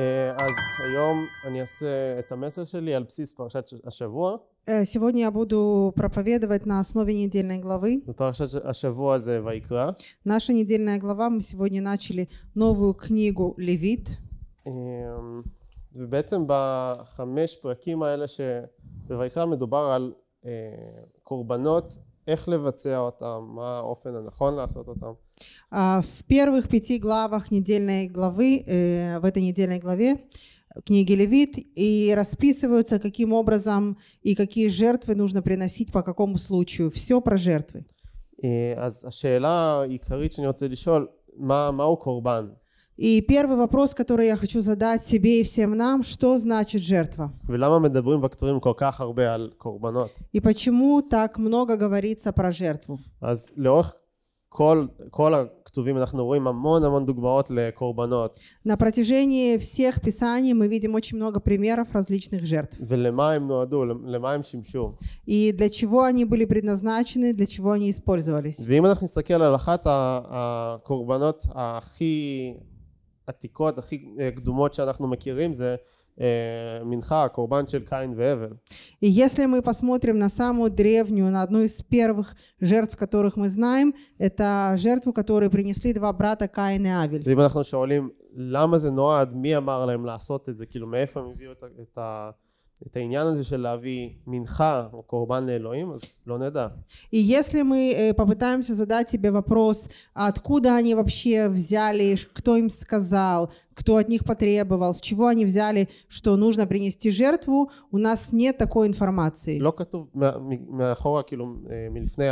אה, אז היום אני אעשה את המסר שלי על בסיס פרשת השבוע. Э, сегодня я буду проповедовать на основе недельной главы. Наша недельная глава, мы сегодня начали новую книгу Левит. ובעצם בחמש פרקים האלה שבויקרא מדובר על אה, קורבנות, איך לבצע אותם, מה האופן הנכון לעשות אותם. А, в первых пяти главах недельной главы, э, в этой недельной главе э, книги Левит, и расписываются, каким образом и какие жертвы нужно приносить, по какому случаю. Все про жертвы. А, а и первый вопрос, который я хочу задать себе и всем нам, что значит жертва? И почему так много говорится про жертву? כל, כל הכתובים אנחנו רואים המון המון דוגמאות לקורבנות. ולמה הם נועדו? למה הם שימשו? ואם אנחנו נסתכל על אחת הקורבנות הכי עתיקות, הכי אה, קדומות שאנחנו מכירים, זה Минха, И если мы посмотрим на самую древнюю, на одну из первых жертв, которых мы знаем, это жертву, которую принесли два брата Каин и Авель. ואם אנחנו שואלים למה זה נועד, מי אמר להם לעשות את זה, כאילו מאיפה הם הביאו את ה... את העניין הזה של להביא מנחה או קורבן לאלוהים, אז לא נדע. И если мы попытаемся задать себе вопрос, откуда они вообще взяли, кто им сказал, кто от них потребовал, с чего они взяли, что нужно принести жертву, у нас нет такой информации. לא כתוב מאחורה, כאילו, מלפני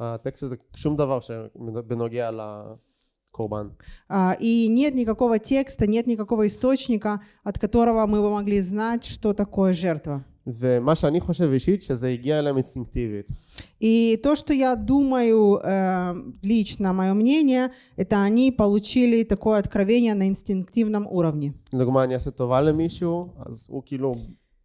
הטקסט הזה, שום דבר בנוגע ל... Курбан. А, и нет никакого текста, нет никакого источника, от которого мы бы могли знать, что такое жертва. ומה שאני חושב אישית, שזה הגיע אליהם אינסטינקטיבית. И то, что я думаю, э, лично мое мнение, это они получили такое откровение на инстинктивном уровне.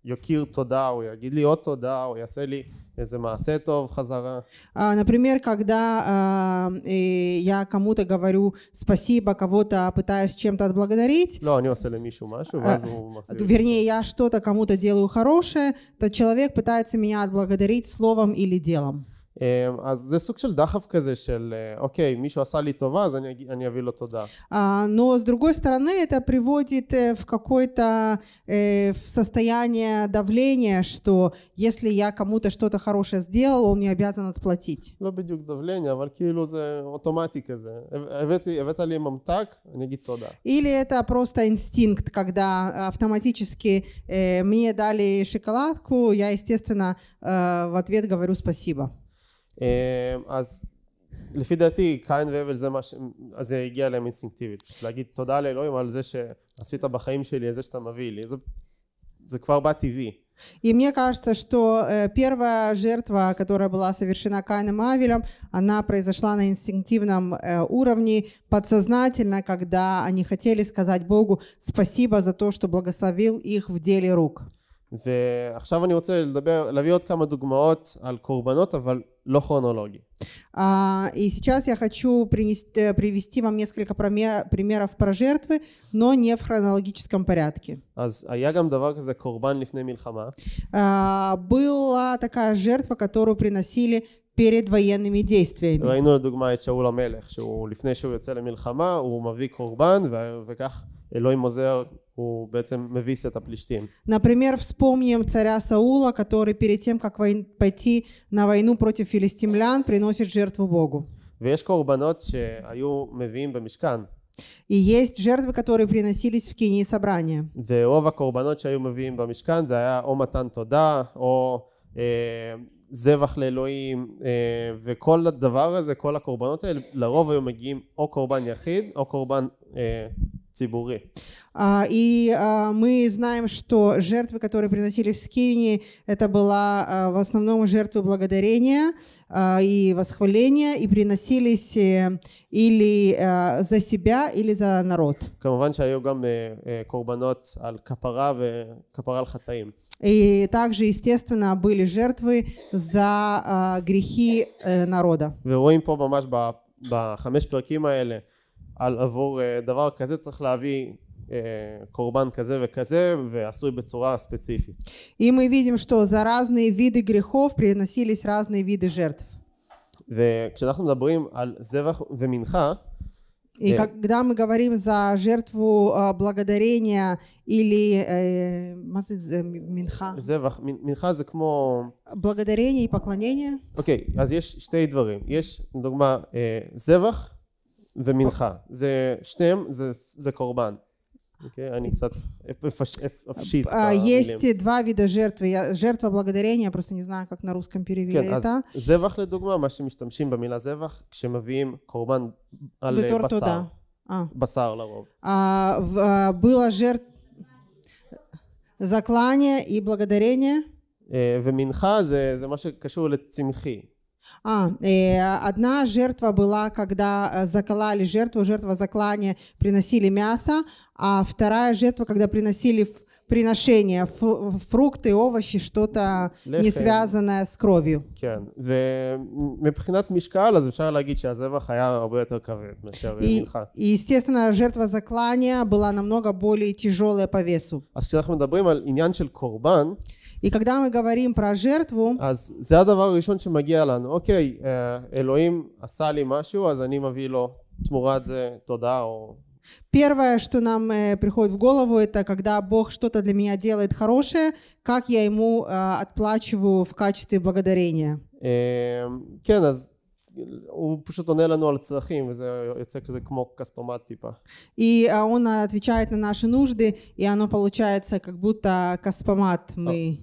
יוקיר תודה, הוא יגיד לי עוד תודה, הוא יעשה לי איזה מעשה טוב חזרה. А, например, когда а, э, я кому-то говорю спасибо, кого-то пытаюсь чем-то отблагодарить. לא, אני עושה למישהו משהו, ואז הוא מחזיר. Вернее, я что-то кому-то делаю хорошее, то человек пытается меня отблагодарить словом или делом. אז זה סוג של דחף כזה של אוקיי, מישהו עשה לי טובה אז אני, אני אביא לו תודה. А, но с другой стороны это приводит э, в какое-то э, в состояние давления, что если я кому-то что-то хорошее сделал, он мне обязан отплатить. לא ну, בדיוק давление, אבל כאילו זה אוטומטי כזה. הבאתי, הבאת לי ממתק, אני אגיד תודה. Или это просто инстинкт, когда автоматически э, мне дали шоколадку, я, естественно, в ответ говорю спасибо. אז לפי דעתי קין והבל זה מה ש... אז זה הגיע להם אינסטינקטיבית פשוט להגיד תודה לאלוהים על זה שעשית בחיים שלי על זה שאתה מביא לי זה, זה כבר בא טבעי И мне кажется, что первая жертва, которая была совершена Каином Авелем, она произошла на инстинктивном уровне, подсознательно, когда они хотели сказать Богу спасибо за то, что благословил их в деле рук. ועכשיו אני רוצה לדבר, להביא עוד כמה דוגמאות על קורבנות, לא כרונולוגי. И сейчас я хочу принести, привести вам несколько примеров про жертвы, но не в хронологическом порядке. Была такая жертва, которую приносили перед военными действиями. ראינו Например, вспомним царя Саула, который перед тем, как войн... пойти на войну против филистимлян, приносит жертву Богу. И есть жертвы, которые приносились в Кении собрания. זבח לאלוהים וכל הדבר הזה, כל הקורבנות האלה, לרוב היו מגיעים או קורבן יחיד או קורבן ציבורי. А, и а, мы знаем, что жертвы, которые приносили в скинии, это была а, в основном жертвы благодарения и восхваления, и приносились э, или за себя, или за народ. Э, э, и также, естественно, были жертвы за грехи народа. על עבור דבר כזה צריך להביא корбан козе в козе в асуй бецура специфит. И мы видим, что за разные виды грехов приносились разные виды жертв. וכשאנחנו מדברים על זבח ומנחה и когда мы говорим за жертву благодарения или минха. זבח, מנחה זה כמו... благодарение и поклонение. אוקיי, אז יש שתי דברים. יש לדוגמה זבח ומנחה. זה שתיהם, זה, זה קורבן. Okay, они, кстати, אפשית. Есть два вида жертвы. Я, жертва благодарения, просто не знаю, как на русском перевели כן, это. אז זבח לדוגמה, מה שמשתמשים במילה זבח, כשמביאים קורבן על בשר. בשר לרוב. было жертв... заклание и благодарение. ומנחה זה, זה מה שקשור לצמחי. А, э, одна жертва была, когда э, заколали жертву, жертва заклания, приносили мясо, а вторая жертва, когда приносили приношения, фрукты, овощи, что-то не связанное с кровью. כן, ומבחינת משקל אז אפשר להגיד שהזבח היה הרבה יותר כבד מאשר מנחה. естественно, жертва заклания была намного более тяжелая по весу. А כשאנחנו мы על עניין של קורבן, И когда мы говорим про жертву, Первое, что нам приходит в голову, это когда Бог что-то для меня делает хорошее, как я ему отплачиваю в качестве благодарения. כן, אז הוא פשוט עונה לנו על צרכים, וזה יוצא כזה כמו כספומט טיפה. И он отвечает на наши нужды, и оно получается как будто каспомат мы...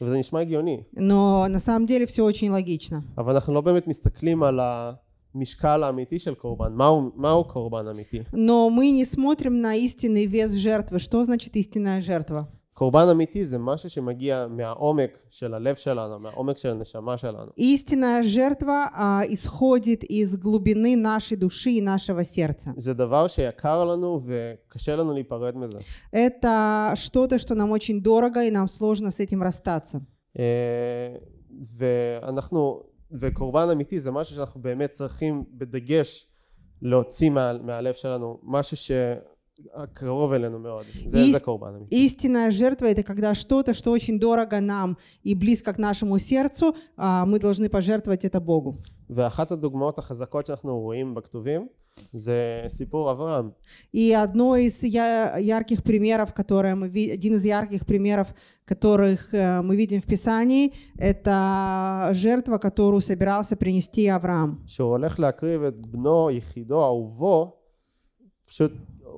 וזה נשמע הגיוני. Но на самом деле все очень логично. אבל אנחנו לא באמת מסתכלים על המשקל האמיתי של קורבן, מהו, מהו קורבן אמיתי. Но мы не смотрим на истинный вес жертвы. Что значит истинная жертва? קורבן אמיתי זה משהו שמגיע מהעומק של הלב שלנו, מהעומק של הנשמה שלנו. איסטינא ז'רטווה איסחודית איז из נשי דושי נשי וסרצה. זה דבר שיקר לנו וקשה לנו להיפרד מזה. את что-то, что דורגה очень סלוז' и עם רסטצה. ואנחנו, וקורבן אמיתי זה משהו שאנחנו באמת צריכים בדגש להוציא מה, מהלב שלנו, משהו ש... קרוב אלינו מאוד, זה, איס... זה קורבן. истинная жертва это когда что-то, что очень дорого нам и близко к нашему сердцу, а, мы должны пожертвовать это Богу. ואחת הדוגמאות החזקות שאנחנו רואים בכתובים זה סיפור אברהם. И одно из ярких примеров, которые мы один из ярких примеров, которых э, мы видим в Писании, это жертва, которую собирался принести Авраам. שהוא הולך להקריב את בנו, יחידו, אהובו, פשוט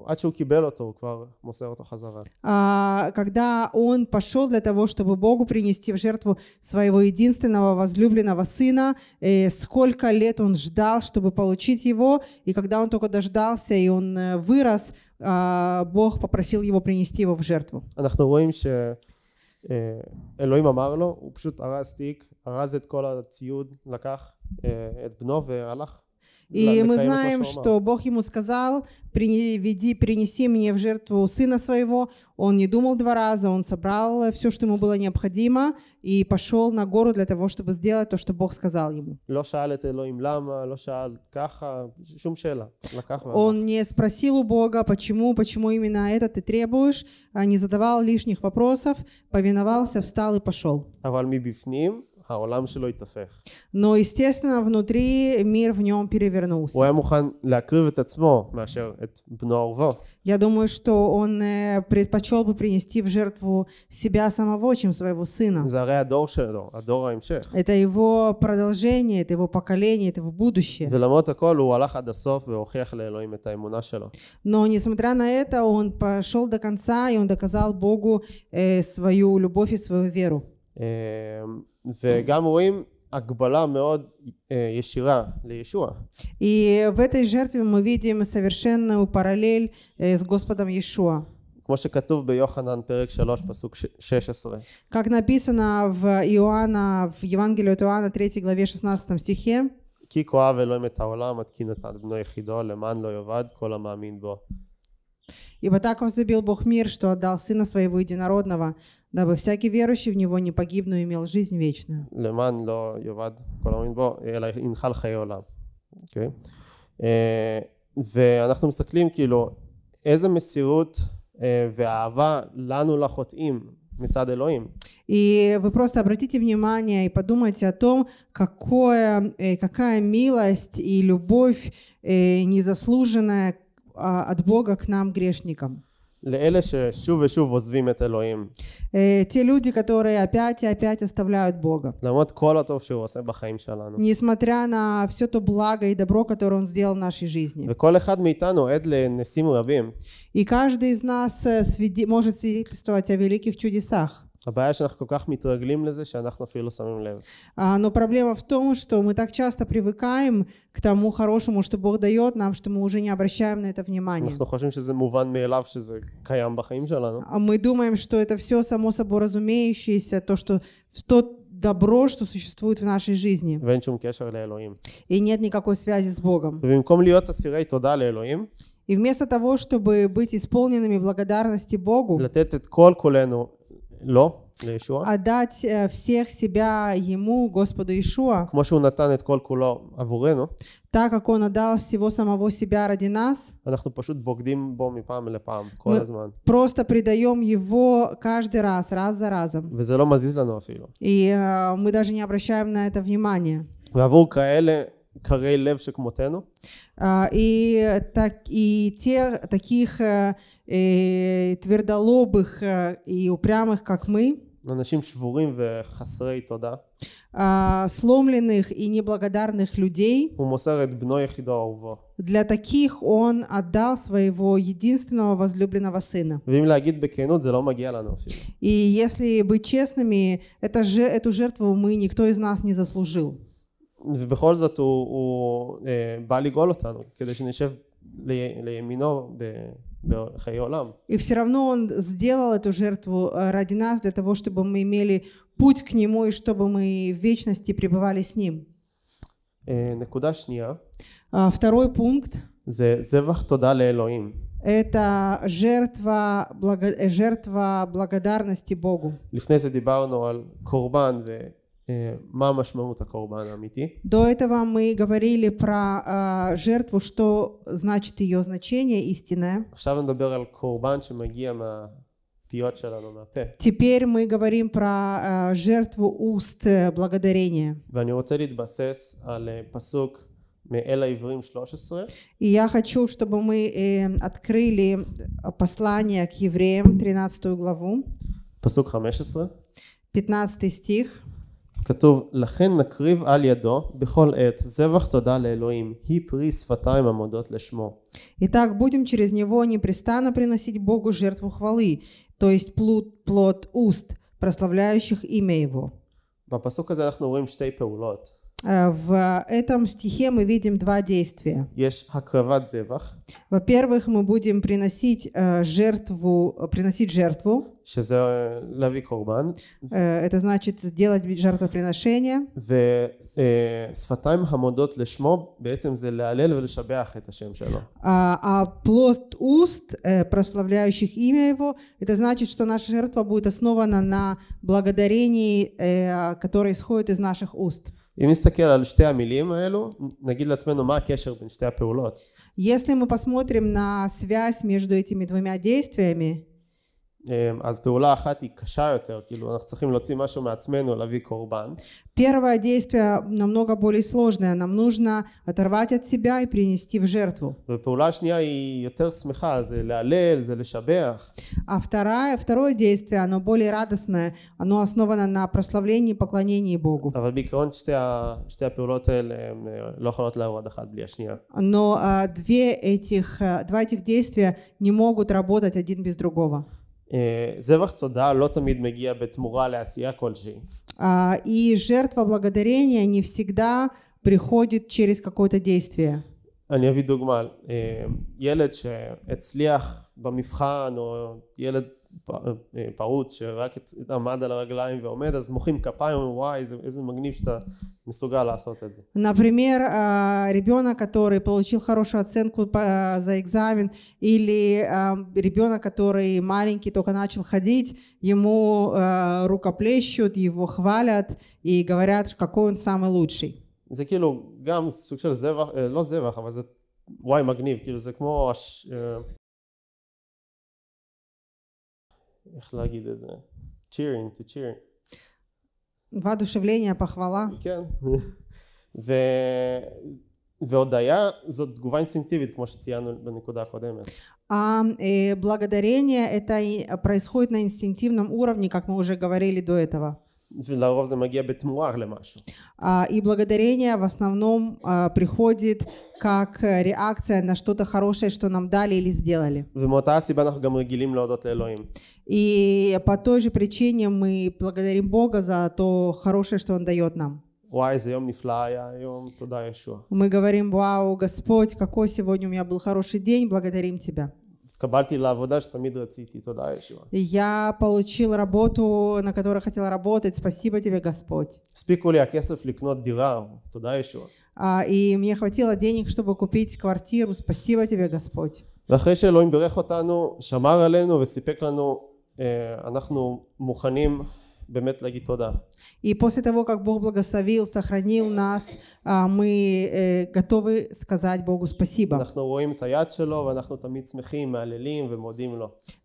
עד שהוא קיבל אותו, הוא כבר מוסר אותו חזרה. А, когда он пошел для того, чтобы Богу принести в жертву своего единственного возлюбленного сына, э, сколько лет он ждал, чтобы получить его, и когда он только дождался, и он э, вырос, а, Бог попросил его принести его в жертву. אנחנו רואים ש... Э, אמר לו, הוא פשוט ארז תיק, ארז את כל הציוד, לקח את בנו והלך и мы знаем, что Бог ему сказал, приведи, принеси мне в жертву сына своего. Он не думал два раза, он собрал все, что ему было необходимо, и пошел на гору для того, чтобы сделать то, что Бог сказал ему. Он не спросил у Бога, почему, почему именно это ты требуешь, а не задавал лишних вопросов, повиновался, встал и пошел. העולם שלו התהפך. Но, естественно, внутри мир в нем перевернулся. הוא היה מוכן להקריב את עצמו מאשר את בנו אהובו. Я думаю, что он э, предпочел бы принести в жертву себя самого, чем своего сына. Это его продолжение, это его поколение, это его будущее. Но несмотря на это, он пошел до конца, и он доказал Богу э, свою любовь и свою веру. וגם אמ, רואים הגבלה מאוד אה, ישירה לישוע. И в этой жертве мы видим совершенную параллель э, с כמו שכתוב ביוחנן פרק 3 פסוק 16. Как написано в в главе 16 стихе. כי כואב אלוהים את העולם עד כי נתן בנו יחידו למען לא יאבד כל המאמין בו Ибо так возлюбил Бог мир, что отдал Сына Своего Единородного, дабы всякий верующий в Него не погиб, но имел жизнь вечную. ואנחנו מסתכלים כאילו איזה מסירות ואהבה לנו לחוטאים מצד אלוהים. И вы просто обратите внимание и подумайте о том, какое, э, какая милость и любовь э, незаслуженная а, от Бога к нам, грешникам. Э, те люди, которые опять и опять оставляют Бога. Несмотря на все то благо и добро, которое он сделал в нашей жизни. И каждый из нас э, может свидетельствовать о великих чудесах. הבעיה שאנחנו כל כך מתרגלים לזה שאנחנו אפילו שמים לב. Но проблема в том, что мы так часто привыкаем к тому хорошему, что Бог дает нам, что мы уже не обращаем на это внимания. אנחנו חושבים שזה מובן מאליו שזה קיים בחיים שלנו. Мы думаем, что это все само собой разумеющееся, то, что то добро, что существует в нашей жизни. И нет никакой связи с Богом. И вместо того, чтобы быть исполненными благодарности Богу, לא, לישוע. отдать всех себя ему, Господу Иешуа. כמו שהוא נתן את כל כולו עבורנו. так как он отдал всего самого себя ради нас. אנחנו פשוט בוגדים просто предаем его каждый раз, раз за разом. וזה לא и мы даже не обращаем на это внимания. ועבור קרי לב שכמותנו? И, так, и те, таких твердолобых и упрямых, как мы. אנשים ну, שבורים וחסרי תודה. А, сломленных и неблагодарных людей. הוא מוסר את בנו יחידו אהובו. Для таких он отдал своего единственного возлюбленного сына. И если быть честными, это, эту жертву мы, никто из нас не заслужил. ובכל זאת הוא, הוא בא לגאול אותנו, כדי שנשב לי, לימינו ב... И все равно он сделал эту жертву ради нас, для того, чтобы мы имели путь к Нему и чтобы мы в вечности пребывали с Ним. Второй пункт. Это жертва, благо, жертва благодарности Богу. לפני Э, До этого мы говорили про э, жертву, что значит ее значение истинное. Теперь мы говорим про э, жертву уст благодарения. И я хочу, чтобы мы открыли послание к евреям, 13 главу. 15 стих. כתוב לכן נקריב על ידו בכל עת זבח תודה לאלוהים היא פרי שפתיים המודות לשמו. Итак, будем через него непрестанно приносить Богу жертву хвалы, то есть плод, плод уст, прославляющих имя его. בפסוק הזה אנחנו רואים שתי פעולות. Э, в этом стихе мы видим два действия. Во-первых, мы будем приносить э, жертву, э, приносить жертву. Это значит сделать жертвоприношение. А, а плост уст, прославляющих имя Его, это значит, что наша жертва будет основана на благодарении, которое исходит из наших уст. אם נסתכל על שתי המילים האלו, נגיד לעצמנו מה הקשר בין שתי הפעולות. Если мы посмотрим на связь между этими двумя действиями, אז פעולה אחת היא קשה יותר, כאילו אנחנו צריכים להוציא משהו מעצמנו, להביא קורבן. Первое действие намного более сложное. Нам нужно оторвать от себя и принести в жертву. ופעולה שנייה היא יותר שמחה, זה להלל, זה לשבח. А второе, второе действие, оно более радостное, оно основано на прославлении и поклонении Богу. אבל בעיקרון שתי, ה, שתי הפעולות האלה הן לא יכולות לעבוד אחת Но а, две этих, а, два этих действия не могут работать один без другого. אה, זבח תודה לא תמיד מגיע בתמורה לעשייה כלשהי. И жертва благодарения не всегда приходит через какое-то действие. אני אביא דוגמה, אה, ילד שהצליח במבחן או ילד פרוץ שרק עמד על הרגליים ועומד אז מוחאים כפיים אומרים וואי איזה, איזה מגניב שאתה מסוגל Например, а, ребенок, который получил хорошую оценку э, за экзамен или а, ребенок, который маленький, только начал ходить, ему э, рукоплещут, его хвалят и говорят, какой он самый лучший. זה כאילו גם סוג של זבח, э, לא זבח, אבל זה וואי מגניב, כאילו איך להגיד את זה? cheering, to cheer. ואדושבלניה, פחבלה. כן. ו... והודיה זאת תגובה אינסטינקטיבית כמו שציינו בנקודה הקודמת. А благодарение это происходит на инстинктивном уровне, как мы уже говорили до этого. לרוב זה מגיע בתמורה למשהו. И благодарение в основном а, приходит как э, реакция на что-то хорошее, что нам дали или сделали. ומאותה הסיבה אנחנו גם רגילים להודות לאלוהים. И по той же причине мы благодарим Бога за то хорошее, что Он дает нам. וואי, איזה יום נפלא היה היום, תודה ישוע. Мы говорим, вау, Господь, какой сегодня у меня был хороший день, благодарим Тебя. התקבלתי לעבודה שתמיד рациתי, תודה ישוע. Я получил работу, на которой хотел работать, спасибо тебе, Господь. הספיקו לי הכסף לקנות דירה, תודה ישוע. И мне хватило денег, чтобы купить квартиру, спасибо тебе, Господь. ואחרי שאלוהים בירך אותנו, שמר עלינו וסיפק לנו, אנחנו מוכנים באמת להגיד תודה. И после того, как Бог благословил, сохранил нас, а, мы э, готовы сказать Богу спасибо.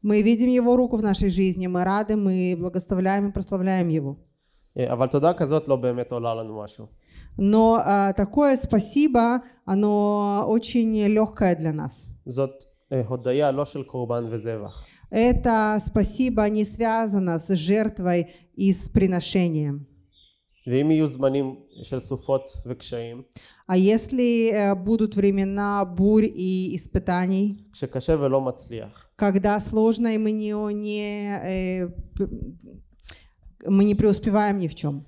Мы видим Его руку в нашей жизни, мы рады, мы благословляем и прославляем Его. Э, Но а, такое спасибо, оно очень легкое для нас. Э, Это спасибо не связано с жертвой и с приношением. ואם יהיו זמנים של סופות וקשיים? А если э, будут времена бурь и испытаний? כשקשה ולא מצליח. Когда сложно и мы не, не э, мы не преуспеваем ни в чем.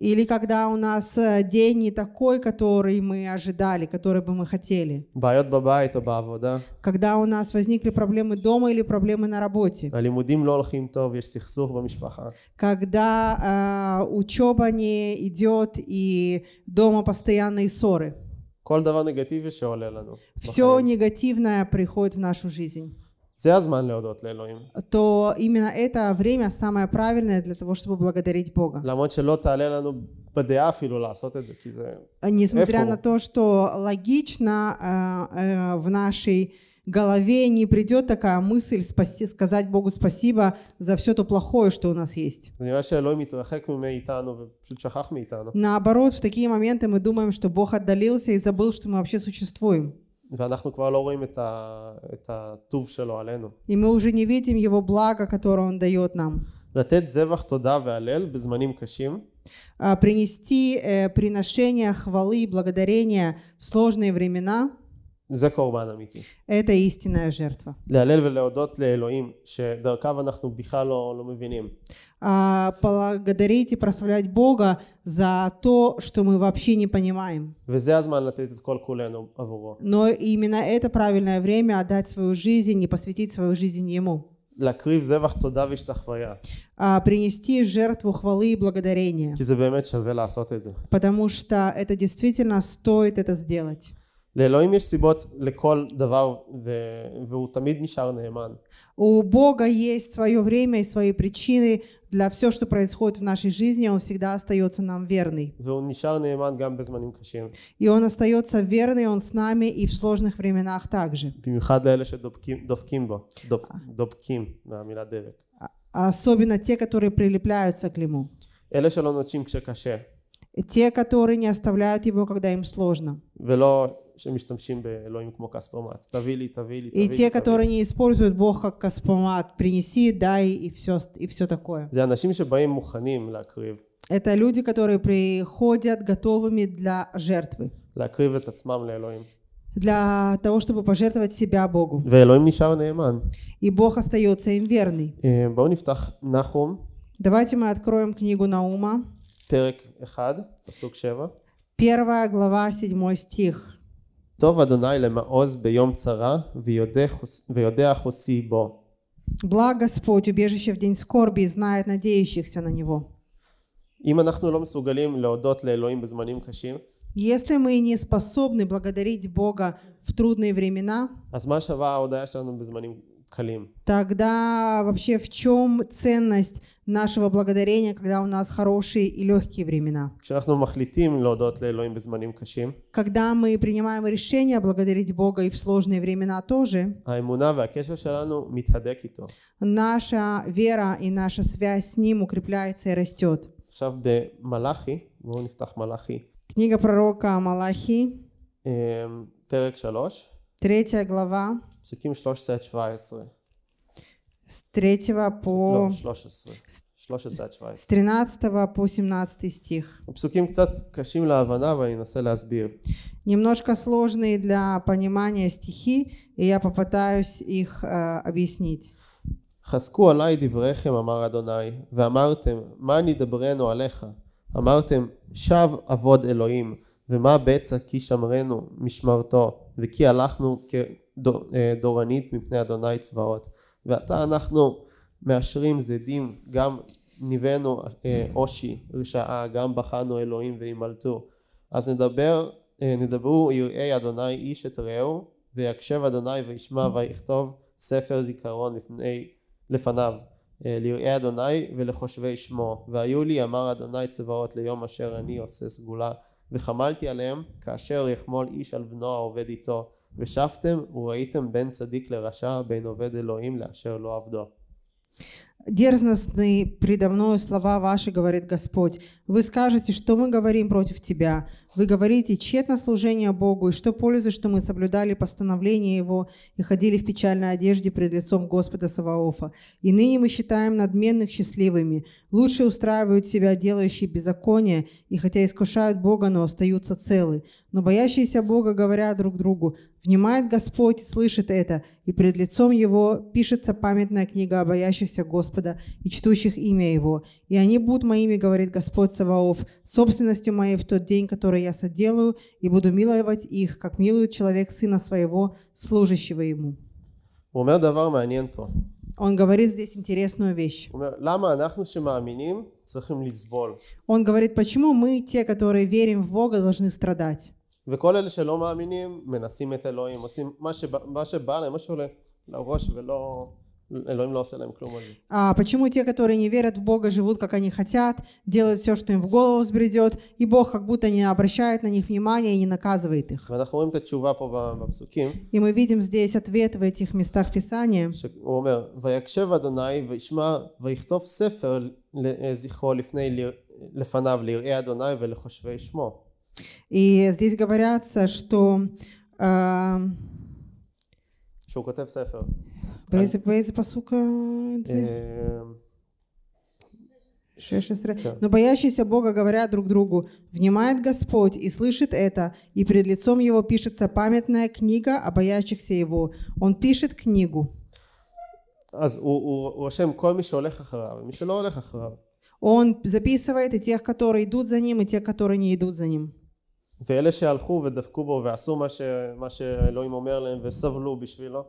Или когда у нас э, день не такой, который мы ожидали, который бы мы хотели. Когда у нас возникли проблемы дома или проблемы на работе. Когда э, учеба не идет и дома постоянные ссоры. Все негативное приходит в нашу жизнь то именно это время самое правильное для того, чтобы благодарить Бога. Несмотря на то, что логично э, э, в нашей голове не придет такая мысль спаси, сказать Богу спасибо за все то плохое, что у нас есть. Наоборот, в такие моменты мы думаем, что Бог отдалился и забыл, что мы вообще существуем. ואנחנו כבר לא רואים את, ה, את הטוב שלו עלינו. И мы уже не видим его благо, которое он дает нам. לתת זבח תודה והלל בזמנים קשים. Принести приношения хвалы и благодарения в сложные времена. זה קורבן אמיתי. את האיסטינה הז'רטווה. להלל ולהודות לאלוהים שדרכיו אנחנו בכלל לא, לא מבינים. А, Благодарить и прославлять Бога за то, что мы вообще не понимаем. וזה הזמן לתת את כל כולנו עבורו. Но именно это правильное время отдать свою жизнь и посвятить свою жизнь Ему. להקריב זבח תודה והשתחוויה. А, принести жертву хвалы и благодарения. כי זה באמת שווה לעשות את זה. Потому что это действительно стоит это сделать. לאלוהים יש סיבות לכל דבר והוא תמיד נשאר נאמן. У Бога есть свое время и свои причины для все, что происходит в нашей жизни, Он всегда остается нам верный. И Он остается верный, Он с нами и в сложных временах также. А, особенно те, которые прилепляются к Нему. Те, которые не оставляют Его, когда им сложно. שמשתמשים באלוהים כמו כספומט. תביא לי, תביא לי, תביא לי. И те, которые не используют Бог как космомат, принеси, дай и все, и все такое. זה אנשים שבאים מוכנים להקריב. Это люди, которые приходят готовыми для жертвы. для того, чтобы пожертвовать себя Богу. И Бог остается им верный. Э, Давайте мы откроем книгу Наума. Первая глава, седьмой стих. טוב אדוני למעוז ביום צרה ויודע חוסי בו. Благ Господь, убежище в день скорби, знает надеющихся на Него. אם אנחנו לא מסוגלים להודות לאלוהים בזמנים קשים, Если мы не способны благодарить Бога в трудные времена, Халим. Тогда вообще в чем ценность нашего благодарения, когда у нас хорошие и легкие времена? Когда мы принимаем решение благодарить Бога и в сложные времена тоже, наша вера и наша связь с Ним укрепляется и растет. Книга пророка Малахи, эм, третья глава, פסוקים 13 עד 17. С 3 по... לא, 13. 13 עד 17. С 13 по 17 стих. הפסוקים קצת קשים להבנה ואני אנסה להסביר. Немножко сложные для понимания стихи, и я попытаюсь их uh, объяснить. חזקו עלי דבריכם, אמר אדוני, ואמרתם, מה נדברנו עליך? אמרתם, שב עבוד אלוהים, ומה בצע כי שמרנו משמרתו, וכי הלכנו כ... אה, דורנית מפני אדוני צבאות ועתה אנחנו מאשרים זדים גם ניבאנו אה, אושי רשעה גם בחנו אלוהים וימלטו אז נדבר אה, נדברו יראי אדוני איש את רעהו ויקשב אדוני וישמע ויכתוב ספר זיכרון לפני, לפניו ליראי אדוני ולחושבי שמו והיו לי אמר אדוני צבאות ליום אשר אני עושה סגולה וחמלתי עליהם כאשר יחמול איש על בנו העובד איתו ושבתם וראיתם בין צדיק לרשע בין עובד אלוהים לאשר לא עבדו Дерзностные предо мною слова ваши, говорит Господь. Вы скажете, что мы говорим против Тебя. Вы говорите, тщетно служение Богу, и что пользы, что мы соблюдали постановление Его и ходили в печальной одежде пред лицом Господа Саваофа. И ныне мы считаем надменных счастливыми. Лучше устраивают себя делающие беззаконие, и хотя искушают Бога, но остаются целы. Но боящиеся Бога говорят друг другу, «Внимает Господь, слышит это, и пред лицом Его пишется памятная книга о боящихся Господа». Господа и чтущих имя Его. И они будут моими, говорит Господь Саваоф, собственностью моей в тот день, который я соделаю, и буду миловать их, как милует человек сына своего, служащего ему. Он говорит здесь интересную вещь. Он говорит, почему мы, те, которые верим в Бога, должны страдать. וכל אלה שלא מאמינים מנסים את אלוהים, עושים מה, שבא, מה שבא להם, מה שעולה לראש ולא... А почему те, которые не верят в Бога, живут как они хотят, делают все, что им в голову взбредет, и Бог как будто не обращает на них внимания и не наказывает их. И мы видим здесь ответ в этих местах Писания. Э, и здесь говорится, что... שהוא а, באיזה, באיזה פסוק את זה? Но боящиеся Бога говорят друг другу, внимает Господь и слышит это, и пред лицом его пишется памятная книга о боящихся его. Он пишет книгу. אז הוא, הוא, הוא רושם כל מי שהולך אחריו, מי שלא הולך אחריו. Он записывает и тех, которые идут за ним, и тех, которые не идут за ним. ואלה שהלכו ודבקו בו ועשו מה, ש, מה שאלוהים אומר להם וסבלו בשבילו.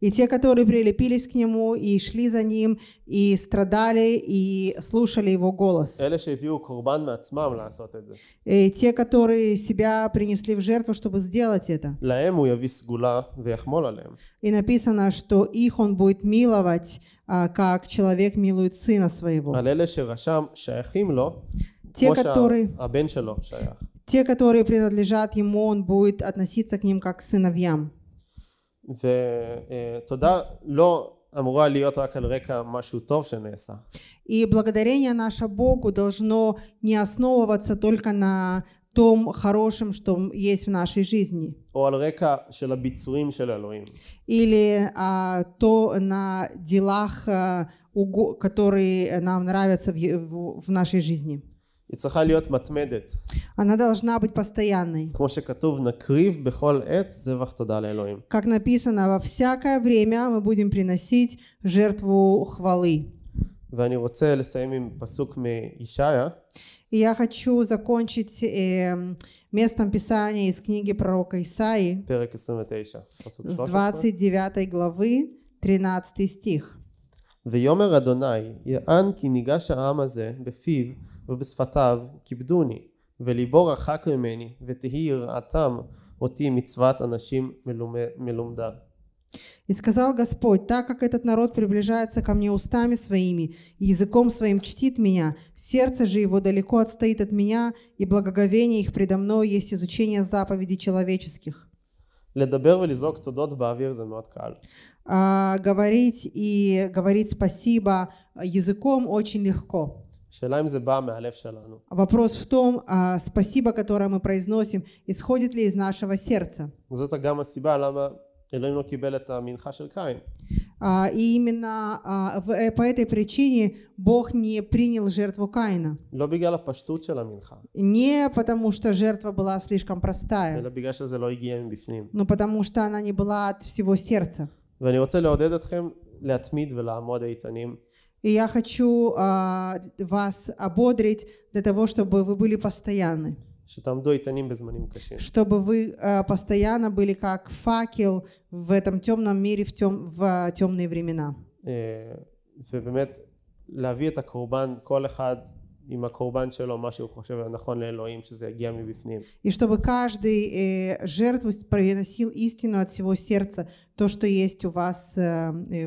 И те, которые прилепились к нему и шли за ним, и страдали, и слушали его голос. И э, те, которые себя принесли в жертву, чтобы сделать это. И написано, что их он будет миловать, а, как человек милует сына своего. те, которые... А те, которые принадлежат ему, он будет относиться к ним как к сыновьям. Э, И благодарение наше Богу должно не основываться только на том хорошем, что есть в нашей жизни. Или а, то на делах, а, уго, которые нам нравятся в, в, в нашей жизни. היא צריכה להיות מתמדת. Она должна быть постоянной. כמו שכתוב, נקריב בכל עת זבח תודה לאלוהים. Как написано, во всякое время мы будем приносить жертву хвалы. ואני רוצה לסיים עם פסוק מישעיה. я хочу закончить э, местом Писания из книги пророка Исаи, 29, с 29 главы, 13 стих. ויאמר אדוני, יען כי ניגש העם הזה בפיו ובשפתיו כיבדוני וליבו רחק ממני ותהי יראתם אותי מצוות אנשים מלומדה. И сказал Господь, так как этот народ приближается ко мне устами своими, и языком своим чтит меня, сердце же его далеко отстоит от меня, и благоговение их предо мной есть изучение заповедей человеческих. А, говорить и говорить спасибо языком очень легко. Вопрос в том, а спасибо, которое мы произносим, исходит ли из нашего сердца. А, и именно а, э, по этой причине Бог не принял жертву Каина. А не потому, что жертва была слишком простая, эм но потому, что она не была от всего сердца. И я хочу а, вас ободрить для того, чтобы вы были постоянны. Чтобы вы а, постоянно были как факел в этом темном мире, в, тем, в а, темные времена. ובאמת, להביא את הקורבן, כל עם הקורבן שלו מה שהוא חושב נכון לאלוהים שזה יגיע מבפנים. И чтобы каждый жертву приносил истину от всего сердца, то, что есть у вас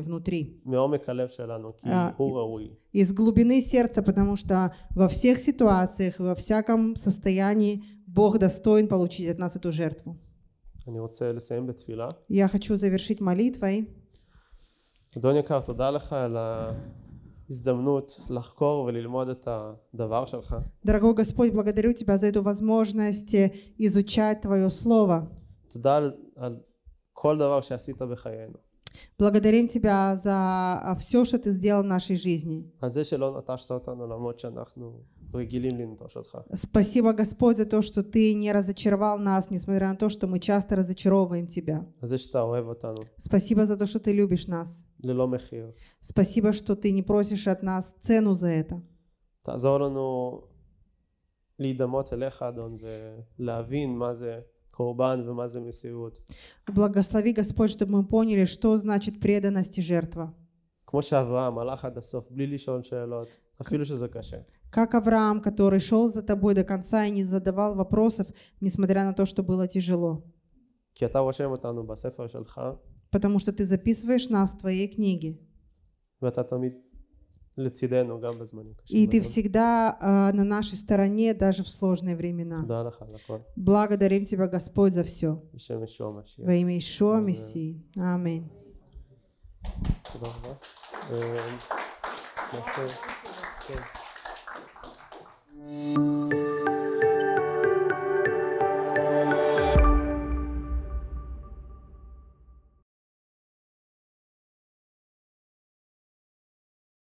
внутри. מעומק הלב שלנו, כי הוא ראוי. Из глубины сердца, потому что во всех ситуациях, во всяком состоянии Бог достоин получить от нас эту жертву. Я хочу завершить молитвой. אדון יקר, תודה לך על ה... Дорогой Господь, благодарю Тебя за эту возможность э, изучать Твое Слово. Благодарим Тебя за а, все, что Ты сделал в нашей жизни. А Спасибо, Господь, за то, что Ты не разочаровал нас, несмотря на то, что мы часто разочаровываем Тебя. Спасибо за то, что Ты любишь нас. Спасибо, что Ты не просишь от нас цену за это. Благослови, Господь, чтобы мы поняли, что значит преданность и жертва. А как Авраам, который шел за тобой до конца и не задавал вопросов, несмотря на то, что было тяжело. Потому что ты записываешь нас в твоей книге. И ты всегда э, на нашей стороне, даже в сложные времена. Благодарим Тебя, Господь, за все. Во имя Ишуа Мессии. Аминь. Эм, Спасибо. abençoe.